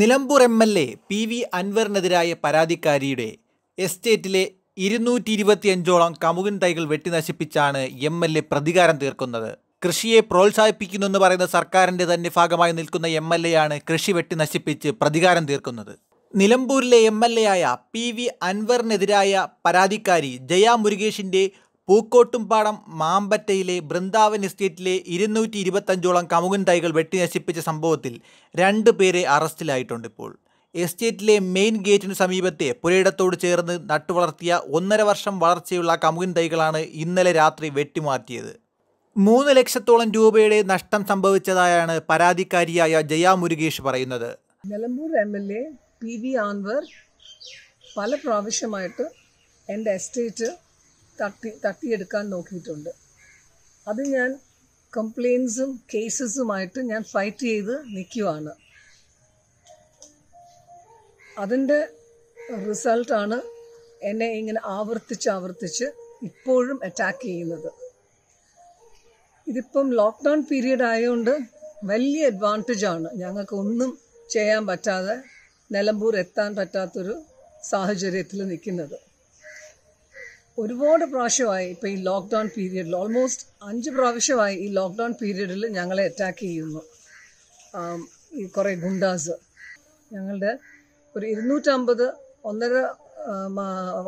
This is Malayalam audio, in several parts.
Nilambur M L A P V അൻവറിനെതിരായ പരാതിക്കാരിയുടെ എസ്റ്റേറ്റിലെ ഇരുന്നൂറ്റി ഇരുപത്തിയഞ്ചോളം കമുകിൻ തൈകൾ വെട്ടിനശിപ്പിച്ചാണ് എം എൽ എ പ്രതികാരം തീർക്കുന്നത് കൃഷിയെ പ്രോത്സാഹിപ്പിക്കുന്നുവെന്ന് പറയുന്ന സർക്കാരിൻ്റെ തന്നെ ഭാഗമായി നിൽക്കുന്ന എം എൽ എയാണ് കൃഷി വെട്ടി നശിപ്പിച്ച് പ്രതികാരം തീർക്കുന്നത് നിലമ്പൂരിലെ എം എൽ എ ആയ പി വി അൻവറിനെതിരായ പരാതിക്കാരി ജയാ മുരുകേഷിൻ്റെ പൂക്കോട്ടുംപാടം മാമ്പറ്റയിലെ ബൃന്ദാവൻ എസ്റ്റേറ്റിലെ ഇരുന്നൂറ്റി ഇരുപത്തഞ്ചോളം കമുകൻ തൈകൾ വെട്ടിനശിപ്പിച്ച സംഭവത്തിൽ രണ്ട് പേരെ അറസ്റ്റിലായിട്ടുണ്ട് ഇപ്പോൾ എസ്റ്റേറ്റിലെ മെയിൻ ഗേറ്റിനു സമീപത്തെ പുരയിടത്തോട് ചേർന്ന് നട്ടുവളർത്തിയ ഒന്നര വർഷം വളർച്ചയുള്ള കമുകൻ തൈകളാണ് ഇന്നലെ രാത്രി വെട്ടിമാറ്റിയത് മൂന്ന് ലക്ഷത്തോളം രൂപയുടെ നഷ്ടം സംഭവിച്ചതായാണ് പരാതിക്കാരിയായ ജയാ മുരുകേഷ് പറയുന്നത് Nilambur M L A P V Anvar പല പ്രാവശ്യമായിട്ട് എൻ്റെ എസ്റ്റേറ്റ് തട്ടി തട്ടിയെടുക്കാൻ നോക്കിയിട്ടുണ്ട് അത് ഞാൻ കംപ്ലയിൻസും കേസസുമായിട്ട് ഞാൻ ഫൈറ്റ് ചെയ്ത് നിൽക്കുവാണ് അതിൻ്റെ റിസൾട്ടാണ് എന്നെ ഇങ്ങനെ ആവർത്തിച്ച് ആവർത്തിച്ച് ഇപ്പോഴും അറ്റാക്ക് ചെയ്യുന്നത് ഇതിപ്പം ലോക്ക്ഡൗൺ പീരീഡ് ആയതുകൊണ്ട് വലിയ അഡ്വാൻറ്റേജ് ആണ് ഞങ്ങൾക്ക് ഒന്നും ചെയ്യാൻ പറ്റാതെ നിലമ്പൂർ എത്താൻ പറ്റാത്തൊരു സാഹചര്യത്തിൽ നിൽക്കുന്നത് ഒരുപാട് പ്രാവശ്യമായി ഇപ്പൊ ഈ ലോക്ക്ഡൗൺ പീരീഡിൽ ഓൾമോസ്റ്റ് അഞ്ച് പ്രാവശ്യമായി ഈ ലോക്ക്ഡൗൺ പീരീഡിൽ ഞങ്ങളെ അറ്റാക്ക് ചെയ്യുന്നു ഈ കുറേ ഗുണ്ടാസ് ഞങ്ങളുടെ ഒരു ഇരുന്നൂറ്റമ്പത് ഒന്നര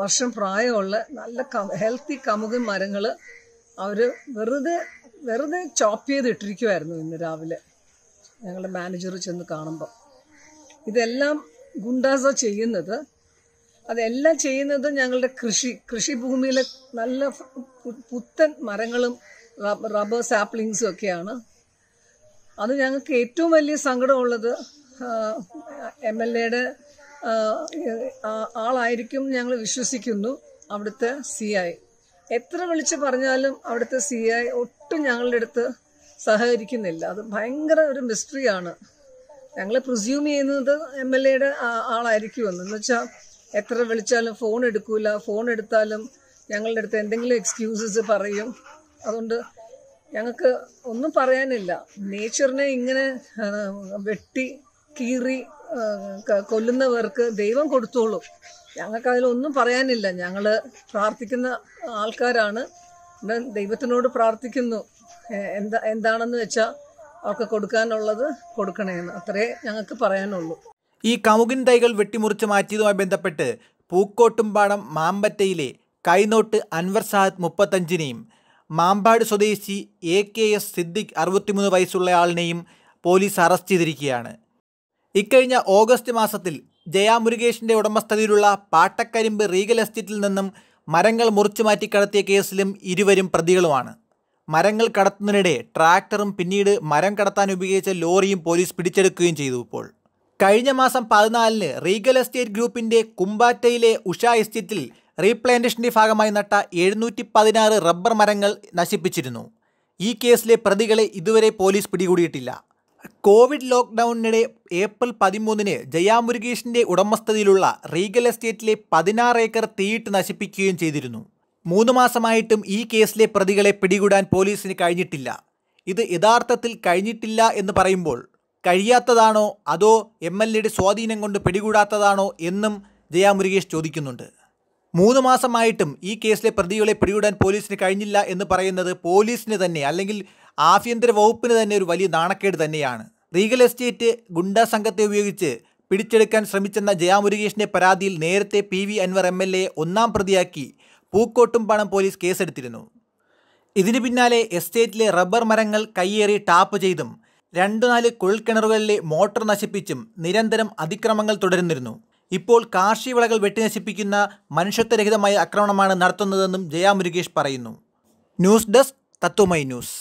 വർഷം പ്രായമുള്ള നല്ല ഹെൽത്തി കമുക മരങ്ങൾ അവർ വെറുതെ വെറുതെ ചോപ്പ് ചെയ്ത് ഇട്ടിരിക്കുമായിരുന്നു ഇന്ന് രാവിലെ ഞങ്ങളുടെ മാനേജർ ചെന്ന് കാണുമ്പോൾ ഇതെല്ലാം ഗുണ്ടാസ ചെയ്യുന്നത് അതെല്ലാം ചെയ്യുന്നത് ഞങ്ങളുടെ കൃഷി കൃഷിഭൂമിയിലെ നല്ല പുത്തൻ മരങ്ങളും റബ്ബർ സാപ്ലിങ്സും ഒക്കെയാണ് അത് ഞങ്ങൾക്ക് ഏറ്റവും വലിയ സങ്കടമുള്ളത് എം എൽ എയുടെ ആളായിരിക്കും ഞങ്ങൾ വിശ്വസിക്കുന്നു അവിടുത്തെ സി ഐ എത്ര വിളിച്ച് പറഞ്ഞാലും അവിടുത്തെ സി ഐ ഒട്ടും ഞങ്ങളുടെ അടുത്ത് സഹകരിക്കുന്നില്ല അത് ഭയങ്കര ഒരു മിസ്റ്ററിയാണ് ഞങ്ങൾ പ്രിസ്യൂം ചെയ്യുന്നത് എം എൽ എയുടെ ആളായിരിക്കുമെന്ന് എന്ന് വെച്ചാൽ എത്ര വിളിച്ചാലും ഫോൺ എടുക്കൂല ഫോൺ എടുത്താലും ഞങ്ങളുടെ അടുത്ത് എന്തെങ്കിലും എക്സ്ക്യൂസസ് പറയും അതുകൊണ്ട് ഞങ്ങൾക്ക് ഒന്നും പറയാനില്ല നേച്ചറിനെ ഇങ്ങനെ വെട്ടി കീറി കൊല്ലുന്നവർക്ക് ദൈവം കൊടുത്തോളും ഞങ്ങൾക്ക് അതിലൊന്നും പറയാനില്ല ഞങ്ങൾ പ്രാർത്ഥിക്കുന്ന ആൾക്കാരാണ് ദൈവത്തിനോട് പ്രാർത്ഥിക്കുന്നു എന്താ എന്താണെന്ന് വെച്ചാൽ അവർക്ക് കൊടുക്കാനുള്ളത് കൊടുക്കണേന്ന് അത്രേ ഞങ്ങൾക്ക് പറയാനുള്ളൂ ഈ കമുകിൻ തൈകൾ വെട്ടിമുറിച്ച് മാറ്റിയതുമായി ബന്ധപ്പെട്ട് പൂക്കോട്ടുംപാടം മാമ്പറ്റയിലെ കൈനോട്ട് അൻവർ സാദ് മുപ്പത്തഞ്ചിനെയും മാമ്പാട് സ്വദേശി എ കെ എസ് സിദ്ദിഖ് അറുപത്തിമൂന്ന് ആളിനെയും പോലീസ് അറസ്റ്റ് ചെയ്തിരിക്കുകയാണ് ഇക്കഴിഞ്ഞ ഓഗസ്റ്റ് മാസത്തിൽ മുരുകേഷിൻ്റെ ഉടമസ്ഥതയിലുള്ള പാട്ടക്കരിമ്പ് റീഗൽ എസ്റ്റേറ്റിൽ നിന്നും മരങ്ങൾ മുറിച്ചു മാറ്റി കടത്തിയ കേസിലും ഇരുവരും പ്രതികളുമാണ് മരങ്ങൾ കടത്തുന്നതിനിടെ ട്രാക്ടറും പിന്നീട് മരം കടത്താൻ ഉപയോഗിച്ച ലോറിയും പോലീസ് പിടിച്ചെടുക്കുകയും ചെയ്തു ഇപ്പോൾ കഴിഞ്ഞ മാസം പതിനാലിന് റീഗൽ എസ്റ്റേറ്റ് ഗ്രൂപ്പിന്റെ കുമ്പാറ്റയിലെ ഉഷ എസ്റ്റേറ്റിൽ റീപ്ലാന്റേഷന്റെ ഭാഗമായി നട്ട എഴുന്നൂറ്റി പതിനാറ് റബ്ബർ മരങ്ങൾ നശിപ്പിച്ചിരുന്നു ഈ കേസിലെ പ്രതികളെ ഇതുവരെ പോലീസ് പിടികൂടിയിട്ടില്ല കോവിഡ് ലോക്ക്ഡൗണിനിടെ ഏപ്രിൽ പതിമൂന്നിന് ജയാമുരുകേഷിന്റെ ഉടമസ്ഥതയിലുള്ള റീഗൽ എസ്റ്റേറ്റിലെ പതിനാറ് ഏക്കർ തീയിട്ട് നശിപ്പിക്കുകയും ചെയ്തിരുന്നു മൂന്ന് മാസമായിട്ടും ഈ കേസിലെ പ്രതികളെ പിടികൂടാൻ പോലീസിന് കഴിഞ്ഞിട്ടില്ല ഇത് യഥാർത്ഥത്തിൽ കഴിഞ്ഞിട്ടില്ല എന്ന് പറയുമ്പോൾ കഴിയാത്തതാണോ അതോ എം എൽ എയുടെ സ്വാധീനം കൊണ്ട് പിടികൂടാത്തതാണോ എന്നും ജയാമുരുകേഷ് ചോദിക്കുന്നുണ്ട് മൂന്ന് മാസമായിട്ടും ഈ കേസിലെ പ്രതികളെ പിടികൂടാൻ പോലീസിന് കഴിഞ്ഞില്ല എന്ന് പറയുന്നത് പോലീസിന് തന്നെ അല്ലെങ്കിൽ ആഭ്യന്തര വകുപ്പിന് തന്നെ ഒരു വലിയ നാണക്കേട് തന്നെയാണ് റീഗൽ എസ്റ്റേറ്റ് ഗുണ്ട സംഘത്തെ ഉപയോഗിച്ച് പിടിച്ചെടുക്കാൻ ശ്രമിച്ചെന്ന ജയാമുരുകേഷിൻ്റെ പരാതിയിൽ നേരത്തെ P V Anvar M L A ഒന്നാം പ്രതിയാക്കി പൂക്കോട്ടും പണം പോലീസ് കേസെടുത്തിരുന്നു ഇതിന് പിന്നാലെ എസ്റ്റേറ്റിലെ റബ്ബർ മരങ്ങൾ കയ്യേറി ടാപ്പ് ചെയ്തും രണ്ടു നാല് കുഴൽക്കിണറുകളിലെ മോട്ടോർ നശിപ്പിച്ചും നിരന്തരം അതിക്രമങ്ങൾ തുടരുന്നിരുന്നു ഇപ്പോൾ കാർഷിക വിളകൾ വെട്ടിനശിപ്പിക്കുന്ന മനുഷ്യത്വരഹിതമായ ആക്രമണമാണ് നടത്തുന്നതെന്നും ജയാ മുരുകേഷ് പറയുന്നു ന്യൂസ് ഡെസ്ക് തത്വമൈ ന്യൂസ്